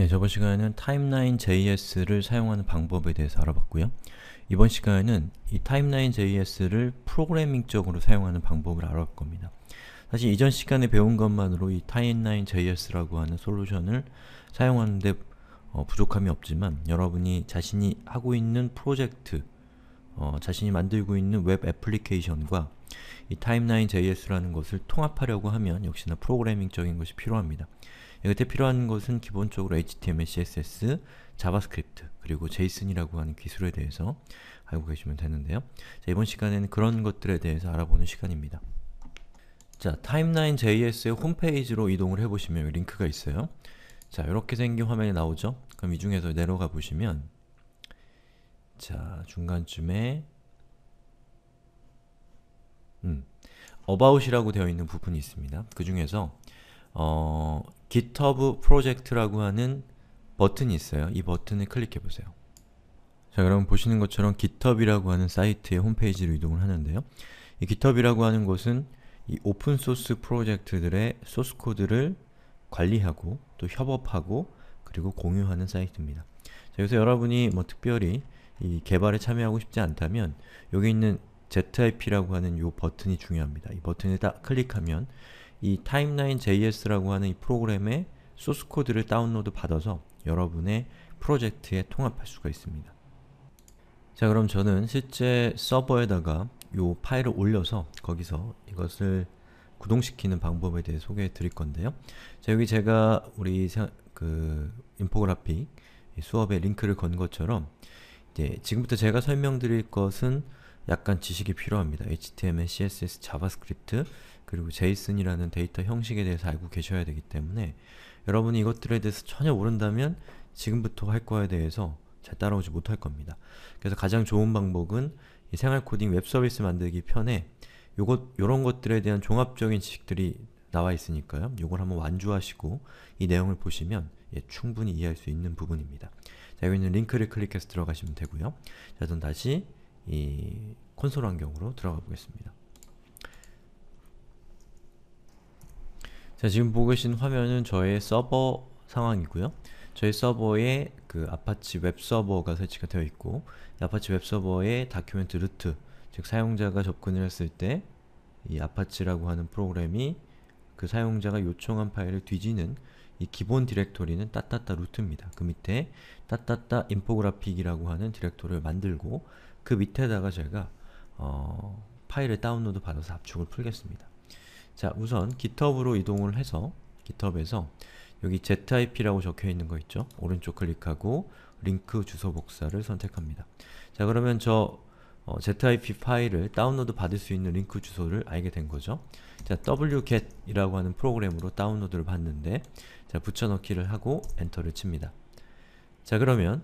예, 저번 시간에는 timeline.js를 사용하는 방법에 대해서 알아봤고요. 이번 시간에는 이 timeline.js를 프로그래밍적으로 사용하는 방법을 알아볼 겁니다. 사실 이전 시간에 배운 것만으로 이 timeline.js라고 하는 솔루션을 사용하는데 어, 부족함이 없지만 여러분이 자신이 하고 있는 프로젝트, 어, 자신이 만들고 있는 웹 애플리케이션과 이 timeline.js라는 것을 통합하려고 하면 역시나 프로그래밍적인 것이 필요합니다. 이때 필요한 것은 기본적으로 HTML, CSS, 자바스크립트, 그리고 JSON이라고 하는 기술에 대해서 알고 계시면 되는데요. 자, 이번 시간에는 그런 것들에 대해서 알아보는 시간입니다. 자, 타임라인 JS의 홈페이지로 이동을 해보시면 링크가 있어요. 자, 이렇게 생긴 화면이 나오죠? 그럼 이 중에서 내려가 보시면 자, 중간쯤에 음, about이라고 되어 있는 부분이 있습니다. 그 중에서 어, GitHub 프로젝트라고 하는 버튼이 있어요. 이 버튼을 클릭해 보세요. 자, 여러분 보시는 것처럼 GitHub이라고 하는 사이트의 홈페이지로 이동을 하는데요. 이 GitHub이라고 하는 곳은 이 오픈소스 프로젝트들의 소스코드를 관리하고 또 협업하고 그리고 공유하는 사이트입니다. 자, 여기서 여러분이 뭐 특별히 이 개발에 참여하고 싶지 않다면 여기 있는 ZIP라고 하는 이 버튼이 중요합니다. 이 버튼을 딱 클릭하면 이 타임라인 JS라고 하는 이 프로그램의 소스 코드를 다운로드 받아서 여러분의 프로젝트에 통합할 수가 있습니다. 자 그럼 저는 실제 서버에다가 요 파일을 올려서 거기서 이것을 구동시키는 방법에 대해 소개해 드릴 건데요. 자 여기 제가 우리 사, 그 인포그래픽 수업에 링크를 건 것처럼 이제 지금부터 제가 설명드릴 것은 약간 지식이 필요합니다. HTML, CSS, 자바스크립트 그리고 제이슨이라는 데이터 형식에 대해서 알고 계셔야 되기 때문에 여러분이 이것들에 대해서 전혀 모른다면 지금부터 할 거에 대해서 잘 따라오지 못할 겁니다. 그래서 가장 좋은 방법은 이 생활 코딩 웹 서비스 만들기 편에 요것 요런 것들에 대한 종합적인 지식들이 나와 있으니까요. 요걸 한번 완주하시고 이 내용을 보시면 예, 충분히 이해할 수 있는 부분입니다. 자, 여기 있는 링크를 클릭해서 들어가시면 되고요. 자, 그럼 다시 이 콘솔 환경으로 들어가 보겠습니다. 자 지금 보고 계신 화면은 저의 서버 상황이고요. 저희 서버에 그 아파치 웹 서버가 설치가 되어 있고 아파치 웹 서버에 다큐멘트 루트 즉 사용자가 접근을 했을 때 이 아파치라고 하는 프로그램이 그 사용자가 요청한 파일을 뒤지는 이 기본 디렉토리는 따따따 루트입니다. 그 밑에 따따따 인포그래픽이라고 하는 디렉토리를 만들고 그 밑에다가 제가 어, 파일을 다운로드 받아서 압축을 풀겠습니다. 자, 우선 GitHub으로 이동을 해서 GitHub에서 여기 zip라고 적혀 있는 거 있죠? 오른쪽 클릭하고 링크 주소 복사를 선택합니다. 자, 그러면 저 어, zip 파일을 다운로드 받을 수 있는 링크 주소를 알게 된 거죠. 자, wget이라고 하는 프로그램으로 다운로드를 받는데 자, 붙여넣기를 하고 엔터를 칩니다. 자, 그러면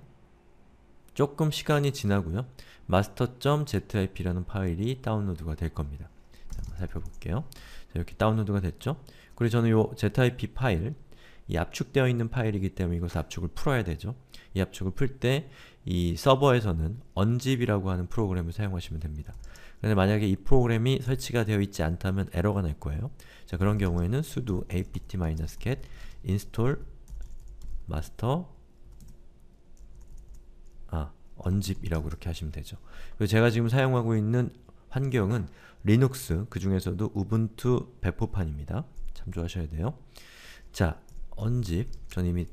조금 시간이 지나고요. master.zip라는 파일이 다운로드가 될 겁니다. 자, 한번 살펴볼게요. 이렇게 다운로드가 됐죠? 그리고 저는 요 zip 파일, 이 압축되어 있는 파일이기 때문에 이것 압축을 풀어야 되죠. 이 압축을 풀 때 이 서버에서는 unzip이라고 하는 프로그램을 사용하시면 됩니다. 근데 만약에 이 프로그램이 설치가 되어 있지 않다면 에러가 날 거예요. 자 그런 경우에는 sudo apt-get install master 아 unzip이라고 이렇게 하시면 되죠. 그리고 제가 지금 사용하고 있는 환경은 리눅스, 그 중에서도 우분투 배포판입니다. 참조하셔야 돼요. 자, 언집, 전 이미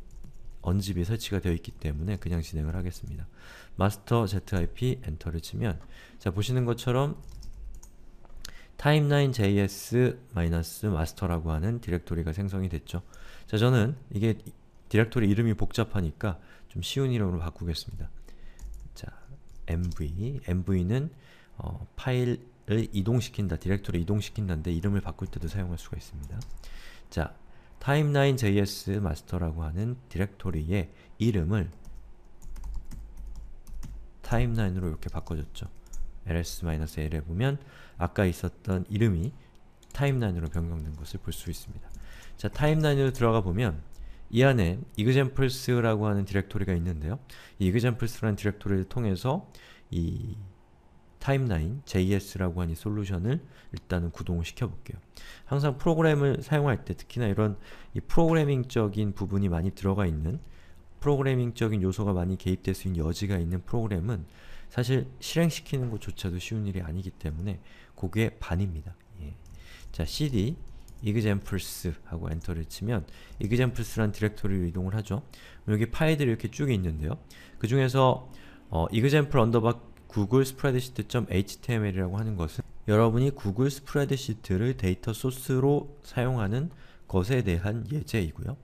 언집이 설치가 되어 있기 때문에 그냥 진행을 하겠습니다. 마스터 zip 엔터를 치면 자, 보시는 것처럼 timeline.js-master라고 하는 디렉토리가 생성이 됐죠. 자, 저는 이게 디렉토리 이름이 복잡하니까 좀 쉬운 이름으로 바꾸겠습니다. 자, mv, mv는 어, 파일을 이동시킨다, 디렉토리 이동시킨다인데 이름을 바꿀 때도 사용할 수가 있습니다. 자, t i m e j s m a s 라고 하는 디렉토리의 이름을 t i m e 으로 이렇게 바꿔줬죠. ls-l에 보면 아까 있었던 이름이 타임라인으로 변경된 것을 볼 수 있습니다. 자, 타임라인으로 들어가 보면 이 안에 examples라고 하는 디렉토리가 있는데요. 이 examples라는 디렉토리를 통해서 이 타임라인 JS라고 하는 이 솔루션을 일단은 구동을 시켜볼게요. 항상 프로그램을 사용할 때 특히나 이런 이 프로그래밍적인 부분이 많이 들어가 있는 프로그래밍적인 요소가 많이 개입될 수 있는 여지가 있는 프로그램은 사실 실행시키는 것조차도 쉬운 일이 아니기 때문에 그게 반입니다. 예. 자, cd examples 하고 엔터를 치면 examples란 디렉토리로 이동을 하죠. 여기 파일들이 이렇게 쭉 있는데요. 그 중에서 어, example 구글 스프레드시트.html이라고 하는 것은 여러분이 구글 스프레드시트를 데이터 소스로 사용하는 것에 대한 예제이고요.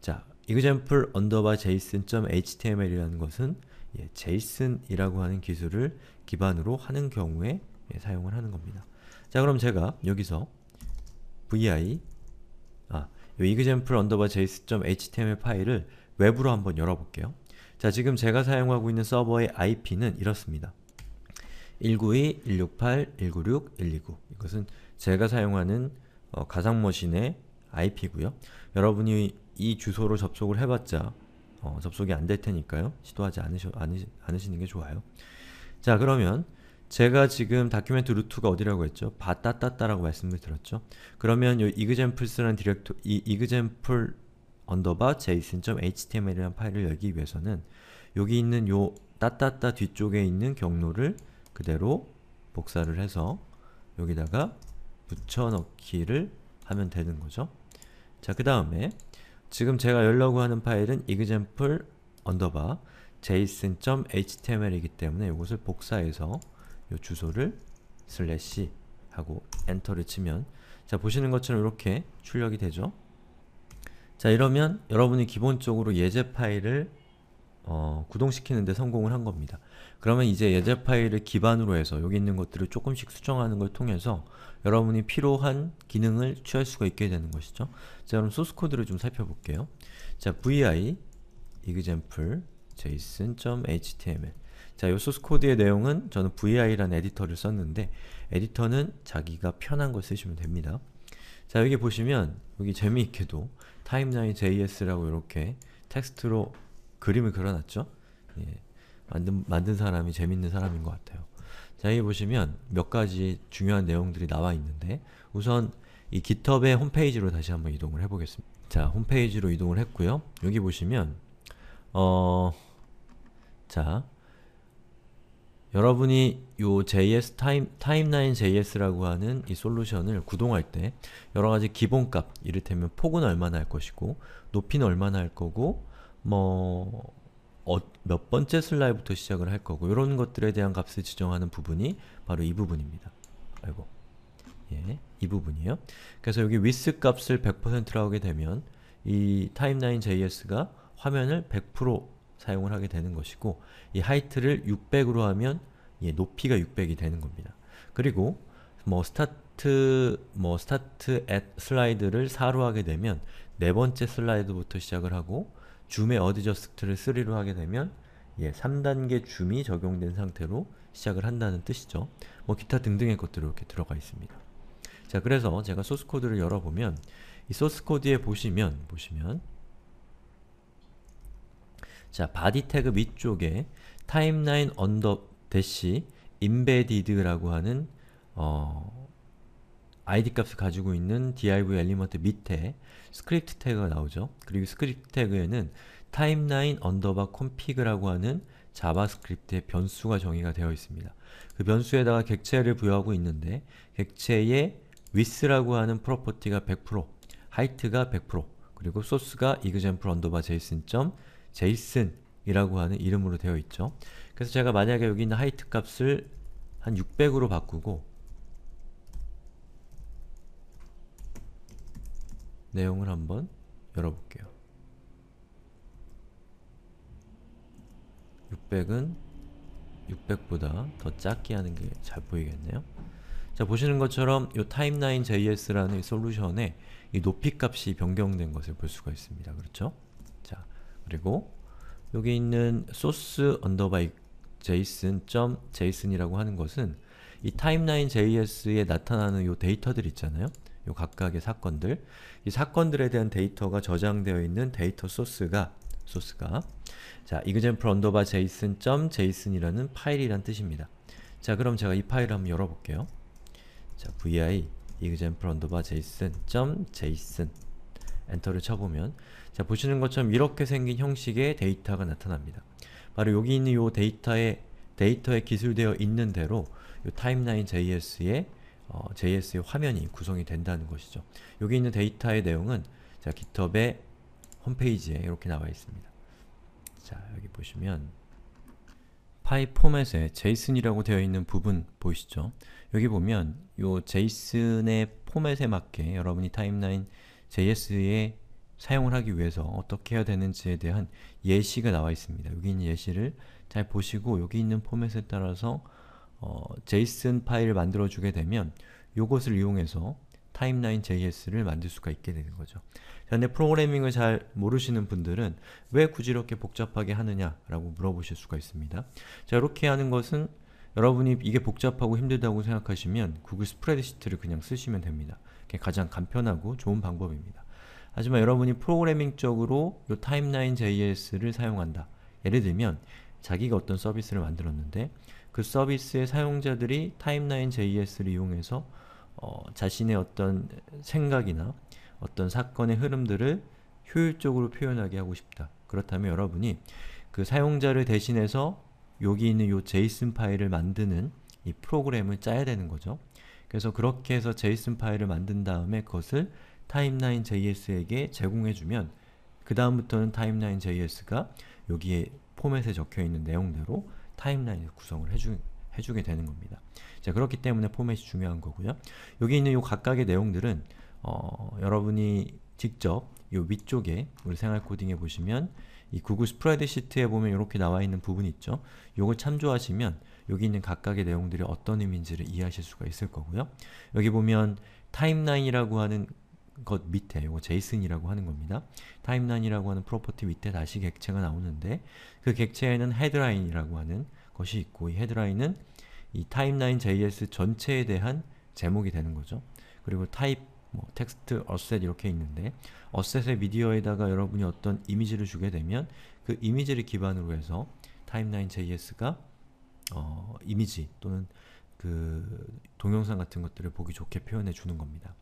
자, example underbar json.html이라는 것은 예, JSON이라고 하는 기술을 기반으로 하는 경우에 예, 사용을 하는 겁니다. 자, 그럼 제가 여기서 vi 아, example underbar json.html 파일을 웹으로 한번 열어볼게요. 자, 지금 제가 사용하고 있는 서버의 IP는 이렇습니다. 192, 168, 196, 129 이것은 제가 사용하는 어, 가상머신의 IP고요. 여러분이 이 주소로 접속을 해봤자 어, 접속이 안 될 테니까요. 시도하지 않으셔, 않으시, 않으시는 게 좋아요. 자 그러면 제가 지금 다큐멘트 루트가 어디라고 했죠? 바따따따라고 말씀을 드렸죠? 그러면 이 examples라는 디렉토 이 example 언더바 json.html이라는 파일을 열기 위해서는 여기 있는 요 따따따 뒤쪽에 있는 경로를 그대로 복사를 해서 여기다가 붙여넣기를 하면 되는 거죠. 자, 그 다음에 지금 제가 열려고 하는 파일은 example json.html이기 때문에 이것을 복사해서 이 주소를 슬래시 하고 엔터를 치면 자, 보시는 것처럼 이렇게 출력이 되죠. 자, 이러면 여러분이 기본적으로 예제 파일을 어, 구동시키는데 성공을 한 겁니다. 그러면 이제 예제 파일을 기반으로 해서 여기 있는 것들을 조금씩 수정하는 걸 통해서 여러분이 필요한 기능을 취할 수가 있게 되는 것이죠. 자 그럼 소스코드를 좀 살펴볼게요. 자 vi example json.html 자, 이 소스코드의 내용은 저는 vi라는 에디터를 썼는데 에디터는 자기가 편한 걸 쓰시면 됩니다. 자, 여기 보시면 여기 재미있게도 timeline.js라고 이렇게 텍스트로 그림을 그려놨죠? 예. 만든, 만든 사람이 재밌는 사람인 것 같아요. 자, 여기 보시면 몇 가지 중요한 내용들이 나와 있는데 우선 이 GitHub의 홈페이지로 다시 한번 이동을 해보겠습니다. 자, 홈페이지로 이동을 했고요. 여기 보시면 어... 자, 여러분이 요 JS 타임, 타임라인 JS라고 하는 이 솔루션을 구동할 때 여러가지 기본값, 이를테면 폭은 얼마나 할 것이고 높이는 얼마나 할 거고 뭐, 어, 몇 번째 슬라이부터 시작을 할 거고 이런 것들에 대한 값을 지정하는 부분이 바로 이 부분입니다. 아이고. 예, 이 부분이에요. 그래서 여기 width 값을 100%로 하게 되면 이 timeline.js가 화면을 100% 사용을 하게 되는 것이고 이 height를 600으로 하면 예, 높이가 600이 되는 겁니다. 그리고 뭐 start 뭐 start at 슬라이드를 4로 하게 되면 네 번째 슬라이드부터 시작을 하고 줌의 어드저스트를 3로 하게 되면 예, 3단계 줌이 적용된 상태로 시작을 한다는 뜻이죠. 뭐 기타 등등의 것들이 이렇게 들어가 있습니다. 자, 그래서 제가 소스코드를 열어보면 이 소스코드에 보시면 보시면 자, 바디 태그 밑쪽에 타임라인 언더 대시 인베디드라고 하는 어, id 값을 가지고 있는 div 엘리먼트 밑에 스크립트 태그가 나오죠. 그리고 스크립트 태그에는 timeline 타임라인 언더바 콤피그라고 하는 자바스크립트의 변수가 정의가 되어 있습니다. 그 변수에다가 객체를 부여하고 있는데 객체의 width라고 하는 프로퍼티가 100%, height가 100%, 그리고 소스가 example 언더바 json.json이라고 하는 이름으로 되어 있죠. 그래서 제가 만약에 여기 있는 height 값을 한 600으로 바꾸고 내용을 한번 열어볼게요. 600은 600보다 더 작게 하는 게 잘 보이겠네요. 자 보시는 것처럼 이 timeline.js라는 솔루션에 이 높이 값이 변경된 것을 볼 수가 있습니다. 그렇죠? 자 그리고 여기 있는 source underby json.json이라고 하는 것은 이 timeline.js에 나타나는 이 데이터들 있잖아요. 요 각각의 사건들 이 사건들에 대한 데이터가 저장되어 있는 데이터 소스가 소스가 자, example underbar json.json이라는 파일이란 뜻입니다. 자, 그럼 제가 이 파일을 한번 열어볼게요. 자, vi example underbar json.json 엔터를 쳐보면 자, 보시는 것처럼 이렇게 생긴 형식의 데이터가 나타납니다. 바로 여기 있는 이 데이터에 데이터에 기술되어 있는 대로 이 타임라인.js의 어, JS의 화면이 구성이 된다는 것이죠. 여기 있는 데이터의 내용은 자, GitHub의 홈페이지에 이렇게 나와 있습니다. 자, 여기 보시면 파이 포맷에 JSON이라고 되어 있는 부분 보이시죠? 여기 보면 이 JSON의 포맷에 맞게 여러분이 타임라인 JS에 사용을 하기 위해서 어떻게 해야 되는지에 대한 예시가 나와 있습니다. 여기 있는 예시를 잘 보시고 여기 있는 포맷에 따라서 어, JSON 파일을 만들어 주게 되면 이것을 이용해서 타임라인 JS를 만들 수가 있게 되는 거죠. 그런데 프로그래밍을 잘 모르시는 분들은 왜 굳이 이렇게 복잡하게 하느냐라고 물어보실 수가 있습니다. 자, 이렇게 하는 것은 여러분이 이게 복잡하고 힘들다고 생각하시면 구글 스프레드시트를 그냥 쓰시면 됩니다. 그게 가장 간편하고 좋은 방법입니다. 하지만 여러분이 프로그래밍적으로 이 타임라인 JS를 사용한다. 예를 들면 자기가 어떤 서비스를 만들었는데 그 서비스의 사용자들이 타임라인 JS를 이용해서 어, 자신의 어떤 생각이나 어떤 사건의 흐름들을 효율적으로 표현하게 하고 싶다. 그렇다면 여러분이 그 사용자를 대신해서 여기 있는 요 제이슨 파일을 만드는 이 프로그램을 짜야 되는 거죠. 그래서 그렇게 해서 제이슨 파일을 만든 다음에 그것을 타임라인 JS에게 제공해주면 그 다음부터는 타임라인 JS가 여기에 포맷에 적혀있는 내용대로 타임라인을 구성을 해주, 해주게 되는 겁니다. 자 그렇기 때문에 포맷이 중요한 거고요. 여기 있는 요 각각의 내용들은 어, 여러분이 직접 요 위쪽에 우리 생활 코딩에 보시면 이 구글 스프레드시트에 보면 이렇게 나와 있는 부분 있죠. 요걸 참조하시면 여기 있는 각각의 내용들이 어떤 의미인지를 이해하실 수가 있을 거고요. 여기 보면 타임라인이라고 하는 것 밑에 이거 제이슨이라고 하는 겁니다. 타임라인이라고 하는 프로퍼티 밑에 다시 객체가 나오는데 그 객체에는 헤드라인이라고 하는 것이 있고 이 헤드라인은 이 타임라인 JS 전체에 대한 제목이 되는 거죠. 그리고 타입, 뭐 텍스트, 어셋 이렇게 있는데 어셋의 미디어에다가 여러분이 어떤 이미지를 주게 되면 그 이미지를 기반으로 해서 타임라인 JS가 어, 이미지 또는 그 동영상 같은 것들을 보기 좋게 표현해 주는 겁니다.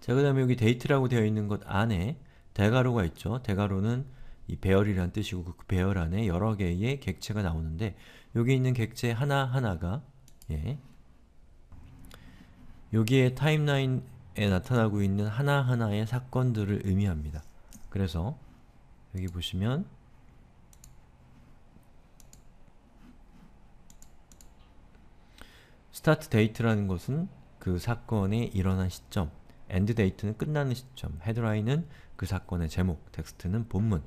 자, 그 다음에 여기 데이트라고 되어 있는 것 안에 대괄호가 있죠. 대괄호는 이 배열이란 뜻이고 그 배열 안에 여러 개의 객체가 나오는데 여기 있는 객체 하나하나가 예, 여기에 타임라인에 나타나고 있는 하나하나의 사건들을 의미합니다. 그래서 여기 보시면 스타트 데이트라는 것은 그사건에 일어난 시점 엔드 데이트는 끝나는 시점, 헤드라인은 그 사건의 제목, 텍스트는 본문,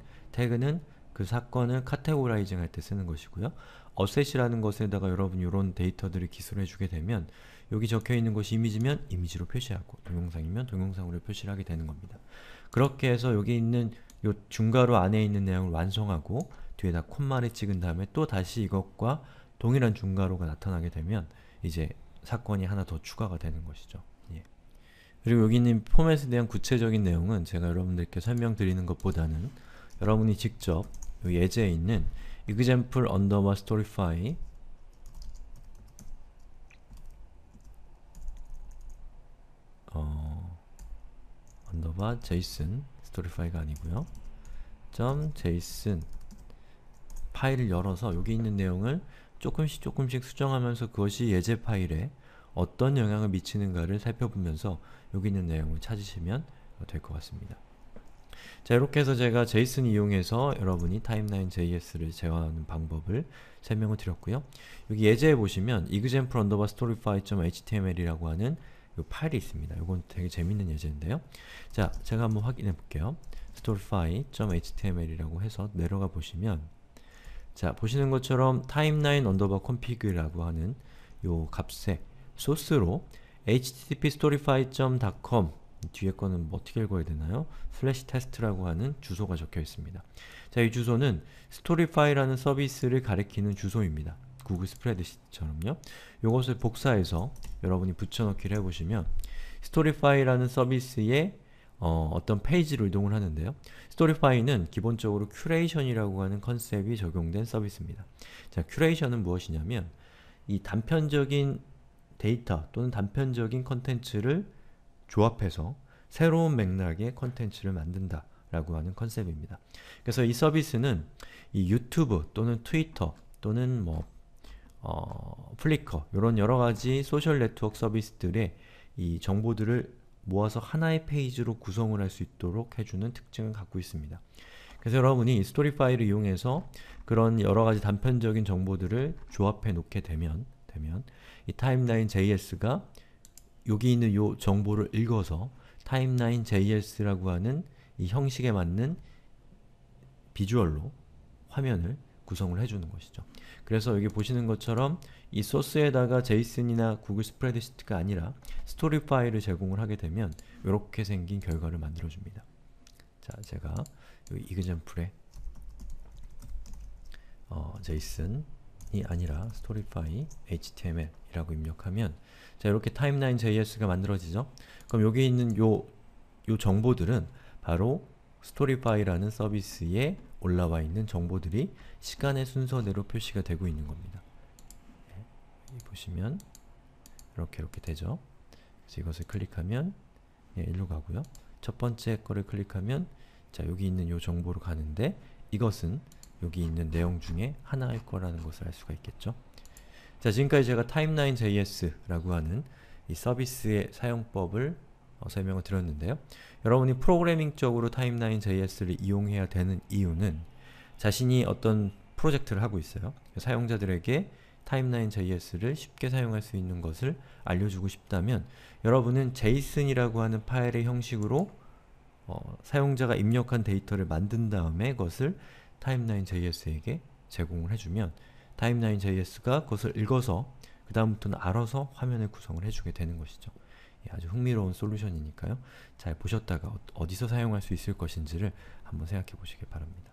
태그는 그 사건을 카테고라이징 할 때 쓰는 것이고요. 어셋이라는 것에다가 여러분 이런 데이터들을 기술해 주게 되면 여기 적혀 있는 것이 이미지면 이미지로 표시하고 동영상이면 동영상으로 표시를 하게 되는 겁니다. 그렇게 해서 여기 있는 요 중괄호 안에 있는 내용을 완성하고 뒤에다 콤마를 찍은 다음에 또 다시 이것과 동일한 중괄호가 나타나게 되면 이제 사건이 하나 더 추가가 되는 것이죠. 그리고 여기 있는 포맷에 대한 구체적인 내용은 제가 여러분들께 설명드리는 것보다는 여러분이 직접 예제에 있는 example underbar storify 어, underbar json storify가 아니고요 .json 파일을 열어서 여기 있는 내용을 조금씩 조금씩 수정하면서 그것이 예제 파일에 어떤 영향을 미치는가를 살펴보면서 여기 있는 내용을 찾으시면 될 것 같습니다. 자 이렇게 해서 제가 제이슨 이용해서 여러분이 타임라인 JS를 제어하는 방법을 설명을 드렸고요. 여기 예제에 보시면 example storify.html이라고 하는 이 파일이 있습니다. 이건 되게 재밌는 예제인데요. 자, 제가 한번 확인해 볼게요. storify.html이라고 해서 내려가 보시면 자, 보시는 것처럼 timeline c o n f i g 라고 하는 요 값에 소스로 http storify.com 뒤에 거는 뭐 어떻게 읽어야 되나요? 슬래시 테스트라고 하는 주소가 적혀 있습니다. 자, 이 주소는 스토리파이라는 서비스를 가리키는 주소입니다. 구글 스프레드시트처럼요. 이것을 복사해서 여러분이 붙여넣기를 해보시면 스토리파이라는 서비스에 어, 떤 페이지로 이동을 하는데요. 스토리파이는 기본적으로 큐레이션이라고 하는 컨셉이 적용된 서비스입니다. 자, 큐레이션은 무엇이냐면 이 단편적인 데이터 또는 단편적인 컨텐츠를 조합해서 새로운 맥락의 컨텐츠를 만든다 라고 하는 컨셉입니다. 그래서 이 서비스는 이 유튜브 또는 트위터 또는 뭐 어, 플리커 이런 여러가지 소셜 네트워크 서비스들의 이 정보들을 모아서 하나의 페이지로 구성을 할 수 있도록 해주는 특징을 갖고 있습니다. 그래서 여러분이 스토리 파일을 이용해서 그런 여러가지 단편적인 정보들을 조합해 놓게 되면 되면 이 타임라인 JS가 여기 있는 요 정보를 읽어서 타임라인 JS라고 하는 이 형식에 맞는 비주얼로 화면을 구성을 해주는 것이죠. 그래서 여기 보시는 것처럼 이 소스에다가 제이슨이나 구글 스프레드시트가 아니라 스토리 파일을 제공을 하게 되면 이렇게 생긴 결과를 만들어줍니다. 자, 제가 이그젠플에 어, 제이슨 이 아니라 스토리파이 html이라고 입력하면 자 이렇게 타임라인 JS가 만들어지죠. 그럼 여기 있는 요, 요 정보들은 바로 스토리파이라는 서비스에 올라와 있는 정보들이 시간의 순서대로 표시가 되고 있는 겁니다. 예, 보시면 이렇게 이렇게 되죠. 그래서 이것을 클릭하면 예, 일로 가고요. 첫 번째 거를 클릭하면 자 여기 있는 요 정보로 가는데 이것은 여기 있는 내용 중에 하나일 거라는 것을 알 수가 있겠죠. 자, 지금까지 제가 타임라인 JS라고 하는 이 서비스의 사용법을 어, 설명을 드렸는데요. 여러분이 프로그래밍적으로 타임라인 JS를 이용해야 되는 이유는 자신이 어떤 프로젝트를 하고 있어요. 사용자들에게 타임라인 JS를 쉽게 사용할 수 있는 것을 알려주고 싶다면 여러분은 JSON이라고 하는 파일의 형식으로 어, 사용자가 입력한 데이터를 만든 다음에 그것을 timeline.js에게 제공을 해주면 timeline.js가 그것을 읽어서 그 다음부터는 알아서 화면을 구성을 해주게 되는 것이죠. 예, 아주 흥미로운 솔루션이니까요. 잘 보셨다가 어, 어디서 사용할 수 있을 것인지를 한번 생각해 보시길 바랍니다.